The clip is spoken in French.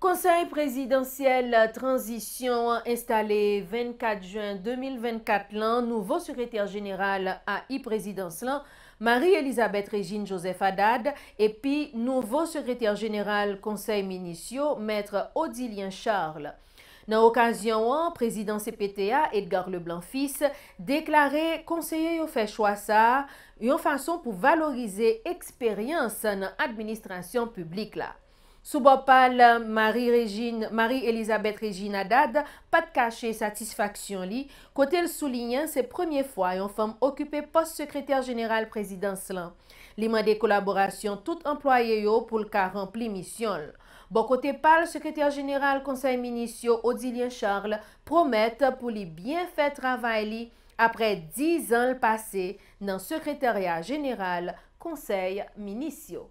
Conseil présidentiel euh, transition installé 24 juin 2024 l'an, nouveau secrétaire général à e-présidence Marie-Elisabeth Régine Joseph Haddad, et puis nouveau secrétaire général conseil ministre, maître Odilien Charles. Dans l'occasion, président CPTA Edgar Leblanc Fils déclaré conseiller au fait choix ça yon façon pour valoriser valoriser dans administration publique là. Soubo pal, Marie Elisabeth Régine Haddad, pat kache satisfaksyon li, kote l soulinyen se premiye fwa yon fèm okupè post-sekretèr jeneral prezidans lan. Li mwen de kolaborasyon tout employe yo pou l ka rempli misyon. Bo kote pal, sekretèr jeneral konsey minisyon Odilien Charles promet pou li byen fè travay li apre 10 an l pase nan sekretèrya jeneral konsey minisyon.